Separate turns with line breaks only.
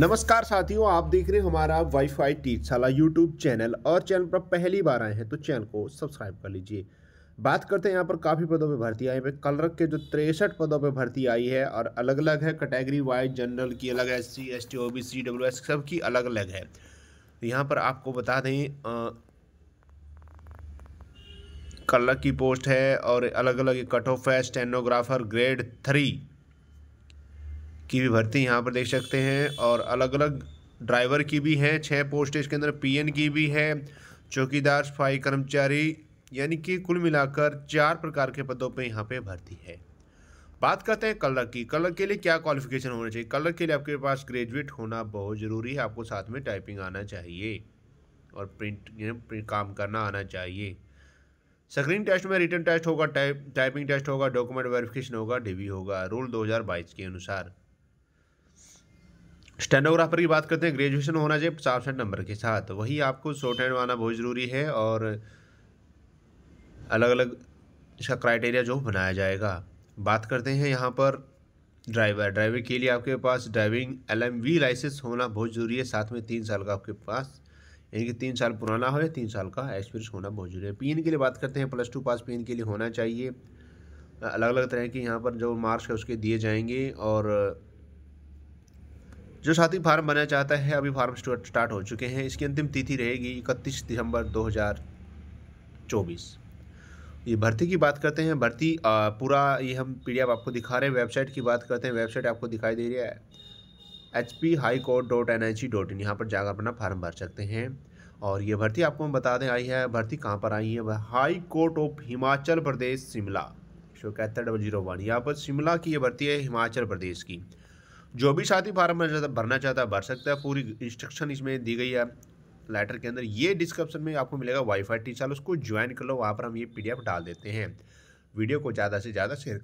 नमस्कार साथियों आप देख रहे हैं हमारा wifi Teachshala YouTube channel और चैनल पर पहली बार आए हैं तो चैनल को सब्सक्राइब कर लीजिए बात करते हैं यहाँ पर काफ़ी पदों पर भर्ती आई है कलरक के जो तिरसठ पदों पर भर्ती आई है और अलग अलग है कैटेगरी वाइज जनरल की अलग है S C S T O B C W S सब की अलग अलग है तो यहाँ पर आपको बता दें कलरक की पोस्ट है और अलग अलग कट ऑफ है स्टेनोग्राफर ग्रेड थ्री की भी भर्ती यहाँ पर देख सकते हैं और अलग अलग ड्राइवर की भी हैं छः पोस्ट इसके अंदर पीएन की भी है चौकीदार सफाई कर्मचारी यानी कि कुल मिलाकर चार प्रकार के पदों पे यहाँ पे भर्ती है बात करते हैं कलर की कलर के लिए क्या क्वालिफिकेशन होना चाहिए कलर के लिए आपके पास ग्रेजुएट होना बहुत ज़रूरी है आपको साथ में टाइपिंग आना चाहिए और प्रिंट, प्रिंट काम करना आना चाहिए स्क्रीन टेस्ट में रिटर्न टेस्ट होगा टाइप टाइपिंग टेस्ट होगा डॉक्यूमेंट वेरिफिकेशन होगा डीवी होगा रूल 2022 के अनुसार स्टेनोग्राफर की बात करते हैं ग्रेजुएशन होना चाहिए पचास परसेंट नंबर के साथ वही आपको शॉर्ट हैंड आना बहुत ज़रूरी है और अलग अलग इसका क्राइटेरिया जो बनाया जाएगा बात करते हैं यहाँ पर ड्राइवर ड्राइवर के लिए आपके पास ड्राइविंग एल लाइसेंस होना बहुत ज़रूरी है साथ में तीन साल का आपके पास यानी कि तीन साल पुराना हो या तीन साल का एक्सपीरियंस होना बहुत ज़रूरी है एन के लिए बात करते हैं प्लस टू पास एन के लिए होना चाहिए अलग अलग तरह के यहाँ पर जो मार्क्स है उसके दिए जाएंगे और जो साथी फार्म बनना चाहता है अभी फार्म स्टार्ट हो चुके हैं इसकी अंतिम तिथि रहेगी इकतीस दिसंबर दो ये भर्ती की बात करते हैं भर्ती पूरा ये हम पीडीएफ आपको दिखा रहे हैं वेबसाइट की बात करते हैं वेबसाइट आपको दिखाई दे रही है H P high court dot N I C dot in यहाँ पर जाकर अपना फार्म भर सकते हैं और ये भर्ती आपको हम बता दें आई है भर्ती कहाँ पर आई है High Court of Himachal Pradesh Shimla शो सौ डबल जीरो वन यहाँ पर शिमला की ये भर्ती है हिमाचल प्रदेश की जो भी साथी फार्म भरना चाहता है भर सकता है पूरी इंस्ट्रक्शन इसमें दी गई है लेटर के अंदर ये डिस्क्रिप्शन में आपको मिलेगा वाईफाई टी चैनल उसको ज्वाइन कर लो वहाँ पर हम ये पीडीएफ डाल देते हैं वीडियो को ज़्यादा से ज़्यादा शेयर